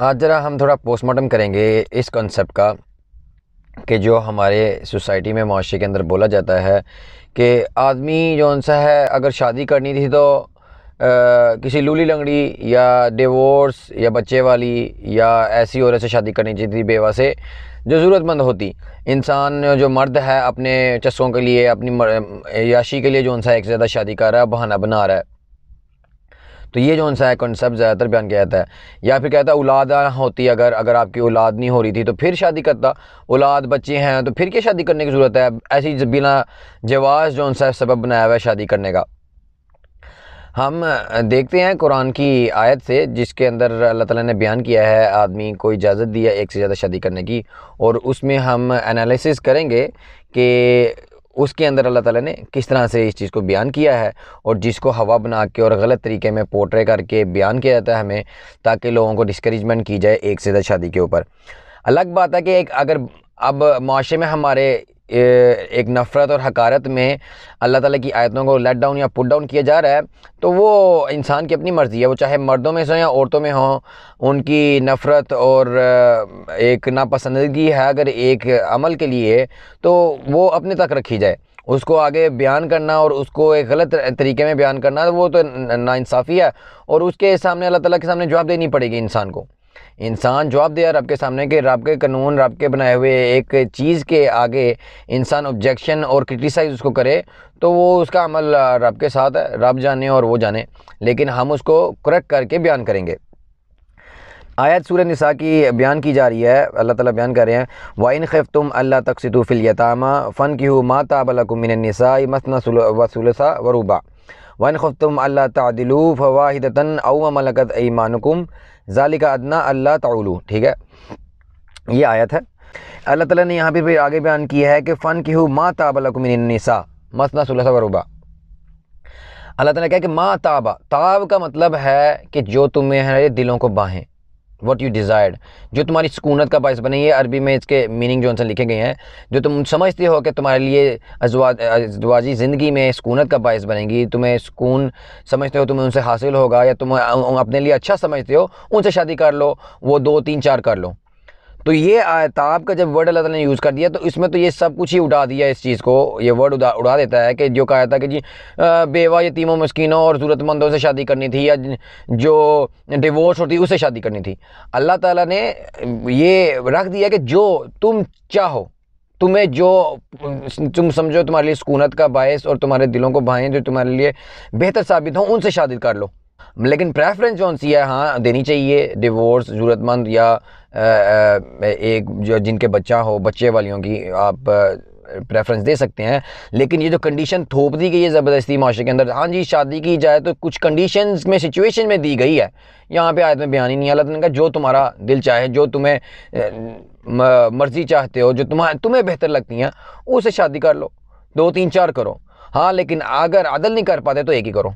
आज हाँ, ज़रा हम थोड़ा पोस्टमार्टम करेंगे इस कॉन्सेप्ट का कि जो हमारे सोसाइटी में माशरे के अंदर बोला जाता है कि आदमी जो सा है अगर शादी करनी थी तो आ, किसी लूली लंगड़ी या डिवोर्स या बच्चे वाली या ऐसी औरत से शादी करनी चाहिए थी बेवा से जो ज़रूरतमंद होती इंसान जो मर्द है अपने चस्कों के लिए अपनी याशी के लिए जो सा एक ज़्यादा शादी कर रहा है बहाना बना रहा है तो ये जो सा है कॉन्सेप्ट ज़्यादातर बयान किया जाता है या फिर कहता है औलाद होती अगर अगर आपकी औलाद नहीं हो रही थी तो फिर शादी करता औलाद बच्चे हैं तो फिर क्या शादी करने की ज़रूरत है ऐसी बिना जवाज़ जो सा सबब बनाया हुआ है शादी करने का हम देखते हैं कुरान की आयत से जिसके अंदर अल्लाह ताला ने बयान किया है आदमी को इजाज़त दी है एक से ज़्यादा शादी करने की और उसमें हम एनालिसिस करेंगे कि उसके अंदर अल्लाह ताला ने किस तरह से इस चीज़ को बयान किया है और जिसको हवा बना के और गलत तरीके में पोट्रे करके बयान किया जाता है हमें ताकि लोगों को डिस्करेजमेंट की जाए एक से ज़्यादा शादी के ऊपर अलग बात है कि एक अगर अब माशरे में हमारे एक नफ़रत और हकारत में अल्लाह ताला की आयतों को लेट डाउन या पुट डाउन किया जा रहा है तो वो इंसान की अपनी मर्ज़ी है वो चाहे मर्दों में हो या औरतों में हों उनकी नफ़रत और एक नापसंदगी है अगर एक अमल के लिए तो वो अपने तक रखी जाए उसको आगे बयान करना और उसको एक गलत तरीके में बयान करना तो वो तो नाानसाफ़ी है और उसके सामने अल्लाह ताला के सामने जवाब देनी पड़ेगी इंसान को इंसान जवाब दिया रब के सामने कि रब के कानून रब के बनाए हुए एक चीज़ के आगे इंसान ऑब्जेक्शन और क्रिटिसाइज़ उसको करे तो वो उसका अमल रब के साथ है रब जाने और वो जाने लेकिन हम उसको करेक्ट करके बयान करेंगे आयत सूर नसा की बयान की जा रही है अल्लाह ताला बयान कर रहे हैं वाइन खैफ तुम अल्लाह तकसतूफ़िल फ़न की हु माता बलकुमिन नसाई मसना वसूलसा वरूबा वन खफ़ुम अल्लाह तदिलू फ़वाहिदतन अव मलकत ईमानकुम ज़ालिका अदना अल्लाह तलू ठीक है ये आयत है अल्लाह ताला ने यहाँ पर भी आगे बयान किया है कि फ़न की हूँ माँ ताबलकुमिनसा मसना सुल वरूबा अल्लाह ताला कहा कि माँ ताबा ताब का मतलब है कि जो तुम्हें दिलों को बाहें वट यू डिज़ायर्ड जो तुम्हारी सुकूनत का बायस बने ये अरबी में इसके मीनिंग जो उनसे लिखे गए हैं जो तुम समझते हो कि तुम्हारे लिए अजवाजी ज़िंदगी में सुकूनत का बायस बनेगी तुम्हें सुकून समझते हो तुम्हें उनसे हासिल होगा या तुम अपने लिए अच्छा समझते हो उनसे शादी कर लो वो दो तीन चार कर लो तो ये आयताब का जब वर्ड अल्लाह ने यूज़ कर दिया तो इसमें तो ये सब कुछ ही उड़ा दिया इस चीज़ को ये वर्ड उड़ा उड़ा देता है कि जो कहा था कि जी बेवा यतीमों मस्किनों और ज़रूरतमंदों से शादी करनी थी या जो डिवोर्स होती उससे शादी करनी थी अल्लाह ताला ने ये रख दिया कि जो तुम चाहो तुम्हें जो तुम समझो तुम्हारे लिए सुकूनत का बायस और तुम्हारे दिलों को भाएँ जो तुम्हारे लिए बेहतर साबित हों उनसे शादी कर लो लेकिन प्रेफरेंस कौन सी है हाँ देनी चाहिए डिवोर्स ज़रूरतमंद या एक जो जिनके बच्चा हो बच्चे वालियों की आप प्रेफरेंस दे सकते हैं लेकिन ये जो कंडीशन थोप दी गई है ज़बरदस्ती माशरे के अंदर हाँ जी शादी की जाए तो कुछ कंडीशन में सिचुएशन में दी गई है यहाँ पे आयत में बयान ही नहीं अल्लाह ने कहा जो तुम्हारा दिल चाहे जो तुम्हें मर्ज़ी चाहते हो जो तुम्हारे तुम्हें बेहतर लगती हैं उसे शादी कर लो दो तीन चार करो हाँ लेकिन अगर अदल नहीं कर पाते तो एक ही करो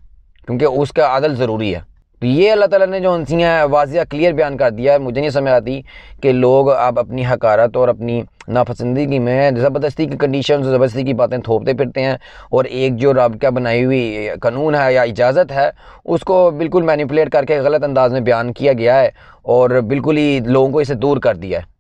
क्योंकि उसका अदल ज़रूरी है तो ये अल्लाह ताला ने जो उनसियाँ वाजिया क्लियर बयान कर दिया है मुझे नहीं समझ आती कि लोग अब अपनी हकारत और अपनी नापसंदगी में ज़बरदस्ती की कंडीशन ज़बरदस्ती की बातें थोपते फिरते हैं और एक जो रबका बनाई हुई कानून है या इजाज़त है उसको बिल्कुल मैनिपुलेट करके गलत अंदाज में बयान किया गया है और बिल्कुल ही लोगों को इसे दूर कर दिया है